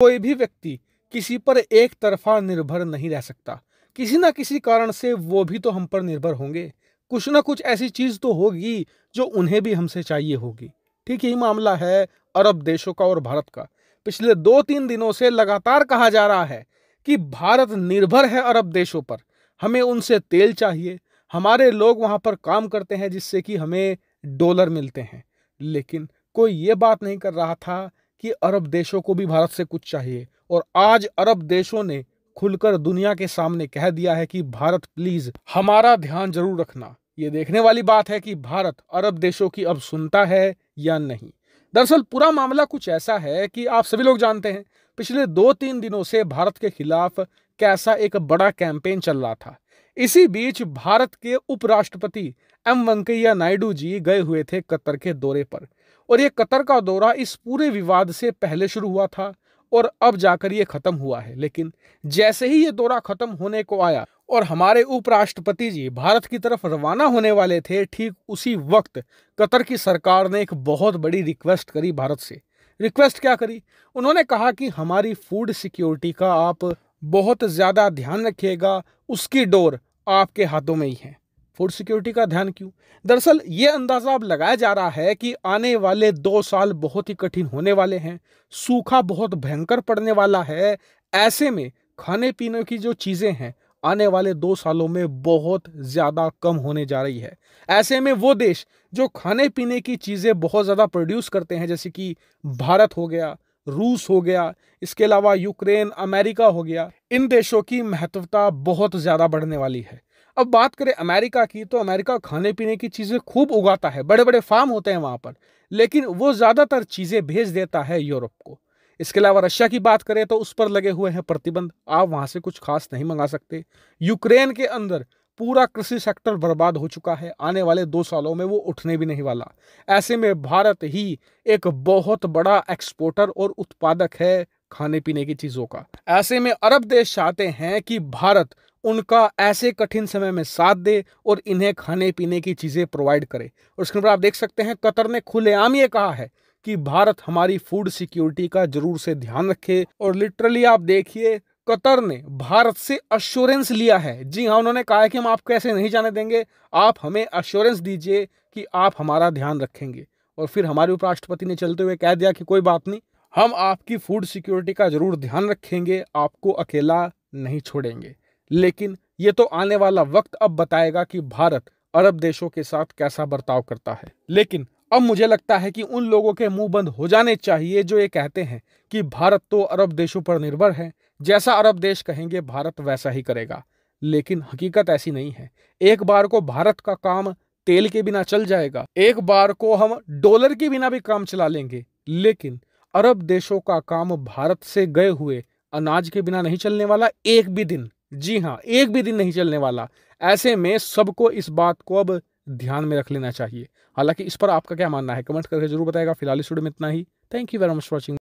कोई भी व्यक्ति किसी पर एक तरफा निर्भर नहीं रह सकता किसी ना किसी कारण से वो भी तो हम पर निर्भर होंगे कुछ ना कुछ ऐसी चीज़ तो होगी जो उन्हें भी हमसे चाहिए होगी ठीक यही मामला है अरब देशों का और भारत का पिछले दो तीन दिनों से लगातार कहा जा रहा है कि भारत निर्भर है अरब देशों पर हमें उनसे तेल चाहिए हमारे लोग वहां पर काम करते हैं जिससे कि हमें डॉलर मिलते हैं लेकिन कोई ये बात नहीं कर रहा था कि अरब देशों को भी भारत से कुछ चाहिए और आज अरब देशों ने खुलकर दुनिया के सामने कह दिया है कि भारत प्लीज हमारा ध्यान जरूर रखना ये देखने वाली बात है कि भारत अरब देशों की अब सुनता है या नहीं दरअसल पूरा मामला कुछ ऐसा है कि आप सभी लोग जानते हैं पिछले दो तीन दिनों से भारत के खिलाफ कैसा एक बड़ा कैंपेन चल रहा था इसी बीच भारत के उपराष्ट्रपति एम वेंकैया नायडू जी गए हुए थे कतर के दौरे पर और ये कतर का दौरा इस पूरे विवाद से पहले शुरू हुआ था और अब जाकर ये ख़त्म हुआ है लेकिन जैसे ही ये दौरा ख़त्म होने को आया और हमारे उपराष्ट्रपति जी भारत की तरफ रवाना होने वाले थे ठीक उसी वक्त कतर की सरकार ने एक बहुत बड़ी रिक्वेस्ट करी भारत से रिक्वेस्ट क्या करी उन्होंने कहा कि हमारी फूड सिक्योरिटी का आप बहुत ज़्यादा ध्यान रखिएगा उसकी डोर आपके हाथों में ही है फूड सिक्योरिटी का ध्यान क्यों दरअसल ये अंदाज़ा अब लगाया जा रहा है कि आने वाले दो साल बहुत ही कठिन होने वाले हैं सूखा बहुत भयंकर पड़ने वाला है ऐसे में खाने पीने की जो चीज़ें हैं आने वाले दो सालों में बहुत ज़्यादा कम होने जा रही है ऐसे में वो देश जो खाने पीने की चीज़ें बहुत ज़्यादा प्रोड्यूस करते हैं जैसे कि भारत हो गया रूस हो गया इसके अलावा यूक्रेन अमेरिका हो गया इन देशों की महत्वता बहुत ज़्यादा बढ़ने वाली है अब बात करें अमेरिका की तो अमेरिका खाने पीने की चीज़ें खूब उगाता है बड़े बड़े फार्म होते हैं वहाँ पर लेकिन वो ज़्यादातर चीज़ें भेज देता है यूरोप को इसके अलावा रशिया की बात करें तो उस पर लगे हुए हैं प्रतिबंध आप वहाँ से कुछ खास नहीं मंगा सकते यूक्रेन के अंदर पूरा कृषि सेक्टर बर्बाद हो चुका है आने वाले दो सालों में वो उठने भी नहीं वाला ऐसे में भारत ही एक बहुत बड़ा एक्सपोर्टर और उत्पादक है खाने पीने की चीज़ों का ऐसे में अरब देश चाहते हैं कि भारत उनका ऐसे कठिन समय में साथ दे और इन्हें खाने पीने की चीज़ें प्रोवाइड करे और स्क्रीन पर आप देख सकते हैं कतर ने खुलेआम ये कहा है कि भारत हमारी फूड सिक्योरिटी का जरूर से ध्यान रखे और लिटरली आप देखिए कतर ने भारत से अश्योरेंस लिया है जी हाँ उन्होंने कहा है कि हम आपको ऐसे नहीं जाने देंगे आप हमें अश्योरेंस दीजिए कि आप हमारा ध्यान रखेंगे और फिर हमारे उपराष्ट्रपति ने चलते हुए कह दिया कि कोई बात नहीं हम आपकी फूड सिक्योरिटी का जरूर ध्यान रखेंगे आपको अकेला नहीं छोड़ेंगे लेकिन ये तो आने वाला वक्त अब बताएगा कि भारत अरब देशों के साथ कैसा बर्ताव करता है लेकिन अब मुझे लगता है कि उन लोगों के मुंह बंद हो जाने चाहिए जो ये कहते हैं कि भारत तो अरब देशों पर निर्भर है जैसा अरब देश कहेंगे भारत वैसा ही करेगा लेकिन हकीकत ऐसी नहीं है एक बार को भारत का काम तेल के बिना चल जाएगा एक बार को हम डॉलर के बिना भी काम चला लेंगे लेकिन अरब देशों का काम भारत से गए हुए अनाज के बिना नहीं चलने वाला एक भी दिन जी हाँ एक भी दिन नहीं चलने वाला ऐसे में सबको इस बात को अब ध्यान में रख लेना चाहिए हालांकि इस पर आपका क्या मानना है कमेंट करके जरूर बताएगा फिलहाल इस वीडियो में इतना ही thank you very much watching